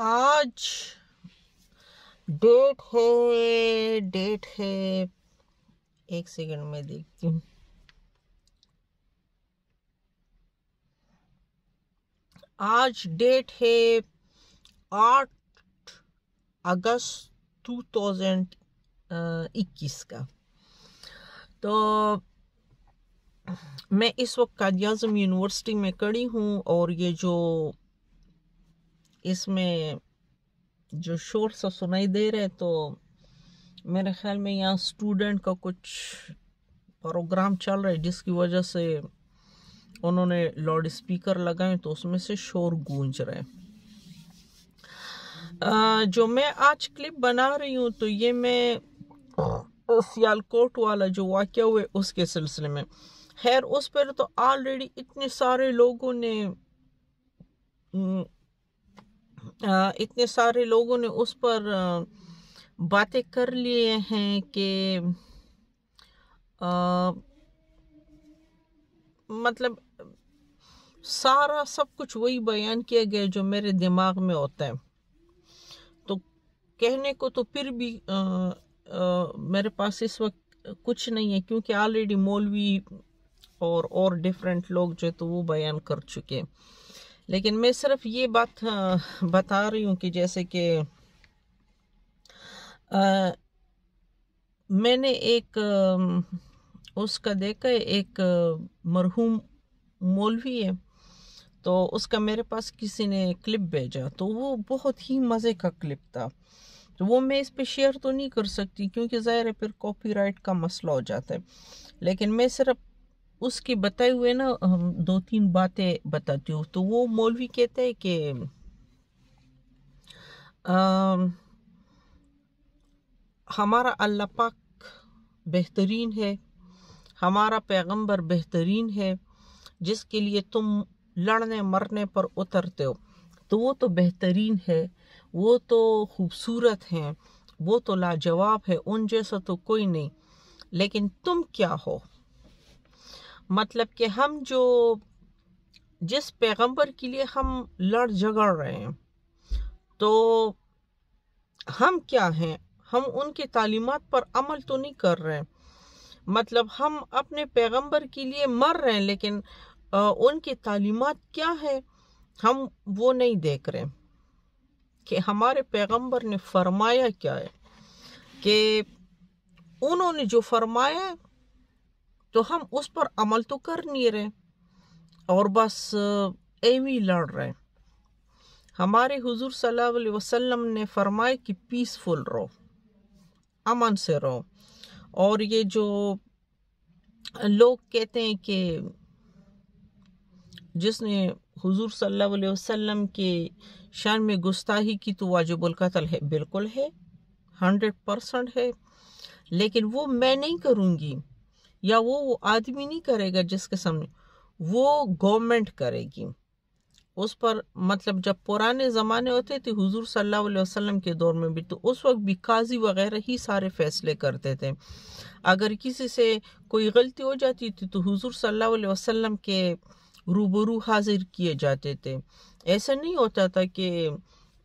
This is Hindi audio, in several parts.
आज डेट है डेट है एक सेकंड में देखती हूँ आज डेट है आठ अगस्त टू थाउजेंड इक्कीस का तो मैं इस वक्त कादियाजम यूनिवर्सिटी में खड़ी हूँ और ये जो इसमें जो शोर सा सुनाई दे रहे तो मेरे ख्याल में यहाँ स्टूडेंट का कुछ प्रोग्राम चल रहा है जिसकी वजह से उन्होंने लाउड स्पीकर लगाए तो उसमें से शोर गूंज रहे हैं जो मैं आज क्लिप बना रही हूँ तो ये मैं सियालकोट वाला जो वाक़ हुए उसके सिलसिले में खैर उस पर तो ऑलरेडी इतने सारे लोगों ने इतने सारे लोगों ने उस पर बातें कर लिए हैं कि मतलब सारा सब कुछ वही बयान किया गया जो मेरे दिमाग में होता है तो कहने को तो फिर भी आ, आ, मेरे पास इस वक्त कुछ नहीं है क्योंकि ऑलरेडी मौलवी और और डिफरेंट लोग जो है तो वो बयान कर चुके हैं लेकिन मैं सिर्फ ये बात बता रही हूँ कि जैसे कि मैंने एक उसका देखा है एक मरहूम मौलवी है तो उसका मेरे पास किसी ने क्लिप भेजा तो वो बहुत ही मज़े का क्लिप था तो वो मैं इस पे शेयर तो नहीं कर सकती क्योंकि ज़ाहिर है फिर कॉपीराइट का मसला हो जाता है लेकिन मैं सिर्फ उसके बताए हुए ना हम दो तीन बातें बताती हूँ तो वो मौलवी कहता है कि हमारा अल्लाह पाक बेहतरीन है हमारा पैगंबर बेहतरीन है जिसके लिए तुम लड़ने मरने पर उतरते हो तो वो तो बेहतरीन है वो तो खूबसूरत हैं वो तो लाजवाब है उन जैसा तो कोई नहीं लेकिन तुम क्या हो मतलब कि हम जो जिस पैगंबर के लिए हम लड़ झगड़ रहे हैं तो हम क्या हैं हम उनके तालीमत पर अमल तो नहीं कर रहे हैं मतलब हम अपने पैगंबर के लिए मर रहे हैं लेकिन उनकी तालीमत क्या है हम वो नहीं देख रहे कि हमारे पैगंबर ने फरमाया क्या है कि उन्होंने जो फरमाया तो हम उस पर अमल तो कर नहीं रहे और बस एम ही लड़ रहे हमारे हुजूर सल्लल्लाहु अलैहि वसल्लम ने फरमाया कि पीसफुल रहो अमन से रहो और ये जो लोग कहते हैं कि जिसने हुजूर सल्लल्लाहु अलैहि वसल्लम के शान में गुस्ताही की तो वाजिबुल कत्ल है बिल्कुल है हंड्रेड परसेंट है लेकिन वो मैं नहीं करूँगी या वो वो आदमी नहीं करेगा जिसके सामने वो गवर्नमेंट करेगी उस पर मतलब जब पुराने ज़माने होते थे हुजूर सल्लल्लाहु अलैहि वसल्लम के दौर में भी तो उस वक्त भी काजी वगैरह ही सारे फैसले करते थे अगर किसी से कोई गलती हो जाती थी तो हुजूर सल्लल्लाहु अलैहि वसल्लम के रूबरू हाजिर किए जाते थे ऐसा नहीं होता था कि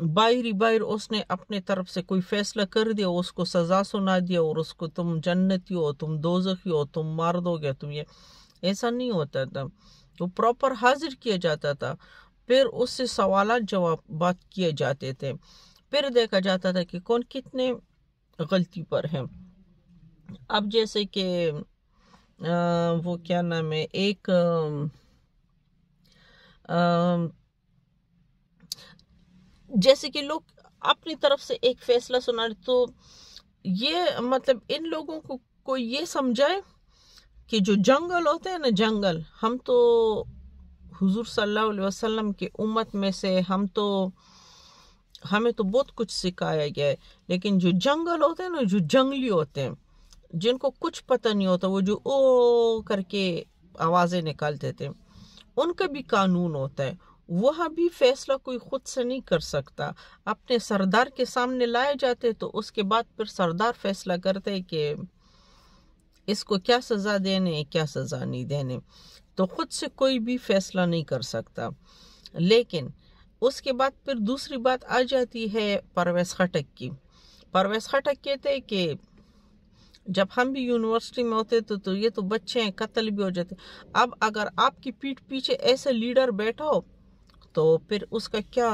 बाहरी बाहर उसने अपने तरफ से कोई फैसला कर दिया उसको सज़ा सुना दिया और उसको तुम जन्नती हो तुम दोजखी हो तुम मार दोगे तुम ये ऐसा नहीं होता था वो तो प्रॉपर हाजिर किया जाता था फिर उससे सवाल जवाब बात किए जाते थे फिर देखा जाता था कि कौन कितने गलती पर है अब जैसे कि वो क्या नाम है एक आ, आ, जैसे कि लोग अपनी तरफ से एक फैसला सुना तो ये मतलब इन लोगों को कोई ये समझाए कि जो जंगल होते हैं ना जंगल हम तो हुजूर सल्लल्लाहु अलैहि वसल्लम की उम्मत में से हम तो हमें तो बहुत कुछ सिखाया गया है लेकिन जो जंगल होते हैं ना जो जंगली होते हैं जिनको कुछ पता नहीं होता वो जो ओ करके आवाज़ें निकालते थे उनका भी कानून होता है वह भी फैसला कोई खुद से नहीं कर सकता अपने सरदार के सामने लाए जाते तो उसके बाद फिर सरदार फैसला करते कि इसको क्या सज़ा देने क्या सज़ा नहीं देने तो खुद से कोई भी फैसला नहीं कर सकता लेकिन उसके बाद फिर दूसरी बात आ जाती है परवेज खटक की परवेज खटक कहते हैं कि जब हम भी यूनिवर्सिटी में होते तो तो ये तो बच्चे हैं कत्ल भी हो जाते अब अगर आपकी पीठ पीछे ऐसे लीडर बैठा हो तो फिर उसका क्या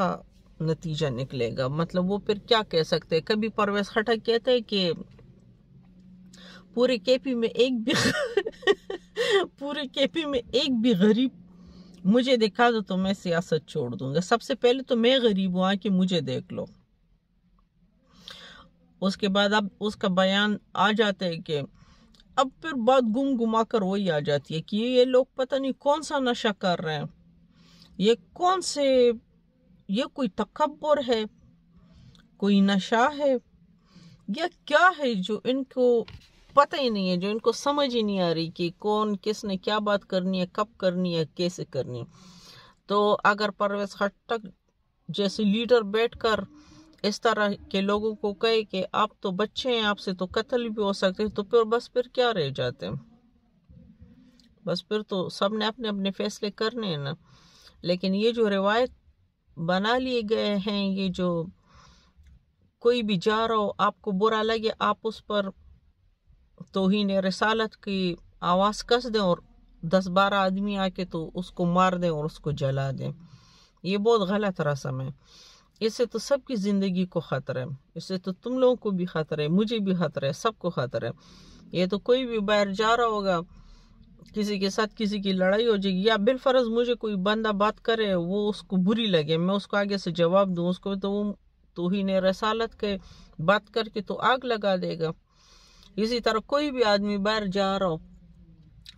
नतीजा निकलेगा मतलब वो फिर क्या कह सकते हैं कभी परवेज खटक कहते हैं कि पूरे केपी में एक भी पूरे केपी में एक भी गरीब मुझे दिखा दो तो मैं सियासत छोड़ दूंगा सबसे पहले तो मैं गरीब हुआ कि मुझे देख लो उसके बाद अब उसका बयान आ जाता है कि अब फिर बात गुम घुमा कर वही आ जाती है कि ये लोग पता नहीं कौन सा नशा कर रहे हैं ये कौन से ये कोई तकबर है कोई नशा है या क्या है जो इनको पता ही नहीं है जो इनको समझ ही नहीं आ रही कि कौन किसने क्या बात करनी है कब करनी है कैसे करनी है तो अगर परवेज खट्टक जैसे लीडर बैठकर इस तरह के लोगों को कहे कि आप तो बच्चे हैं आपसे तो कत्ल भी हो सकते हैं तो फिर बस फिर क्या रह जाते हैं बस फिर तो सब ने अपने अपने फैसले करने हैं ना लेकिन ये जो रिवायत बना लिए गए हैं ये जो कोई भी जा रहा हो आपको बुरा लगे आप उस पर तोहन रसालत की आवाज़ कस दें और दस बारह आदमी आके तो उसको मार दें और उसको जला दें ये बहुत गलत रस्म है इससे तो सबकी ज़िंदगी को ख़तरा है इससे तो तुम लोगों को भी ख़तरा है मुझे भी ख़तरा है सबको ख़तरा है ये तो कोई भी बाहर जा रहा होगा किसी के साथ किसी की लड़ाई हो जाएगी या बिलफरज मुझे कोई बंदा बात करे वो उसको बुरी लगे मैं उसको आगे से जवाब दूँ उसको तो वो तो ही ने रसालत के बात करके तो आग लगा देगा इसी तरह कोई भी आदमी बाहर जा रहा हो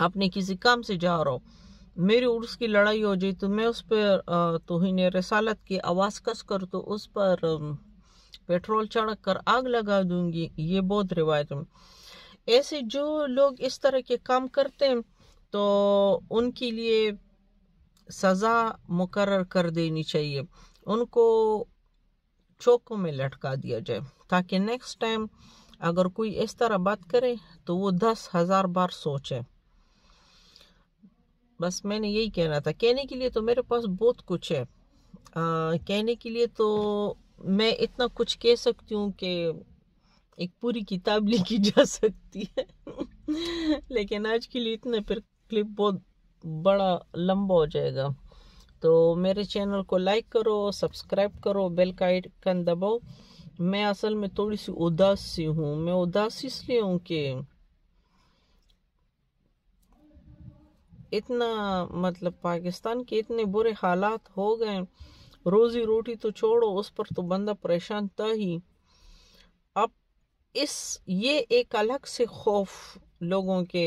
अपने किसी काम से जा रहा हो मेरी उर्स की लड़ाई हो जाए तो मैं उस पर तो ने रसालत की आवाज़ कस कर तो उस पर पेट्रोल चढ़क कर आग लगा दूंगी ये बहुत रिवायत में ऐसे जो लोग इस तरह के काम करते हैं तो उनके लिए सज़ा मुकर कर देनी चाहिए उनको चौकों में लटका दिया जाए ताकि नेक्स्ट टाइम अगर कोई इस तरह बात करे तो वो दस हज़ार बार सोचे बस मैंने यही कहना था कहने के लिए तो मेरे पास बहुत कुछ है आ, कहने के लिए तो मैं इतना कुछ कह सकती हूँ कि एक पूरी किताब लिखी जा सकती है लेकिन आज के लिए इतना फिर क्लिप बहुत बड़ा लंबा हो जाएगा तो मेरे चैनल को लाइक करो सब्सक्राइब करो बेल का आइकन दबाओ मैं असल में थोड़ी सी उदास सी हूँ मैं उदास इसलिए हूँ कि इतना मतलब पाकिस्तान के इतने बुरे हालात हो गए रोज़ी रोटी तो छोड़ो उस पर तो बंदा परेशान था ही अब इस ये एक अलग से खौफ लोगों के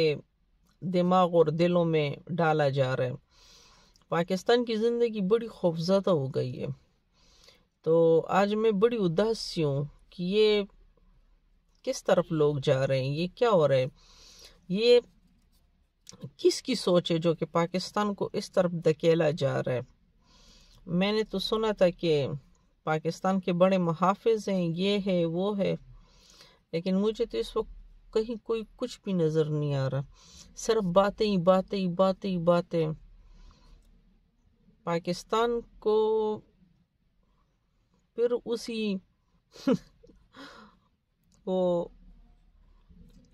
दिमाग और दिलों में डाला जा रहा है पाकिस्तान की ज़िंदगी बड़ी खौफजदा हो गई है तो आज मैं बड़ी उदास हूँ कि ये किस तरफ लोग जा रहे हैं ये क्या हो रहा है ये किसकी सोच है जो कि पाकिस्तान को इस तरफ धकेला जा रहा है मैंने तो सुना था कि पाकिस्तान के बड़े मुहाफ़ हैं ये है वो है लेकिन मुझे तो इस वक्त कहीं कोई कुछ भी नज़र नहीं आ रहा सिर्फ बातें ही बातें ही बातें ही बातें पाकिस्तान को फिर उसी वो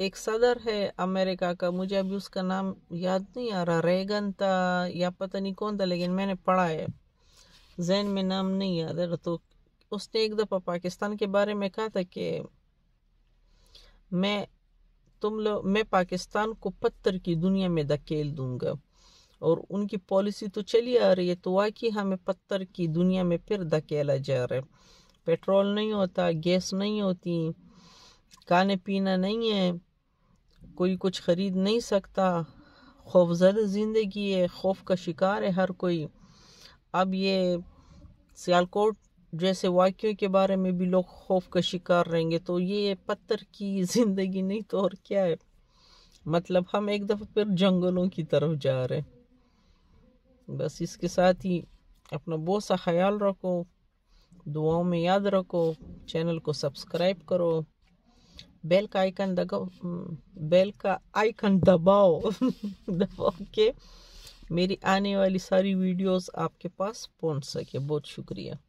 एक सदर है अमेरिका का मुझे अभी उसका नाम याद नहीं आ रहा रेगन था या पता नहीं कौन था लेकिन मैंने पढ़ा है जैन में नाम नहीं याद है तो उसने एक दफ़ा पाकिस्तान के बारे में कहा था कि मैं तुम लोग मैं पाकिस्तान को पत्थर की दुनिया में धकेल दूंगा और उनकी पॉलिसी तो चली आ रही है तो वाकई हमें पत्थर की दुनिया में फिर धकेला जा रहा है पेट्रोल नहीं होता गैस नहीं होती खाने पीना नहीं है कोई कुछ खरीद नहीं सकता खौफजद ज़िंदगी है खौफ का शिकार है हर कोई अब ये सियालकोट जैसे वाक्यों के बारे में भी लोग खौफ का शिकार रहेंगे तो ये पत्थर की ज़िंदगी नहीं तो और क्या है मतलब हम एक दफ़ा फिर जंगलों की तरफ जा रहे बस इसके साथ ही अपना बहुत सा ख्याल रखो दुआओं में याद रखो चैनल को सब्सक्राइब करो बेल का आइकन दबाओ बेल का आइकन दबाओ दबाओ के मेरी आने वाली सारी वीडियोस आपके पास पहुंच सके बहुत शुक्रिया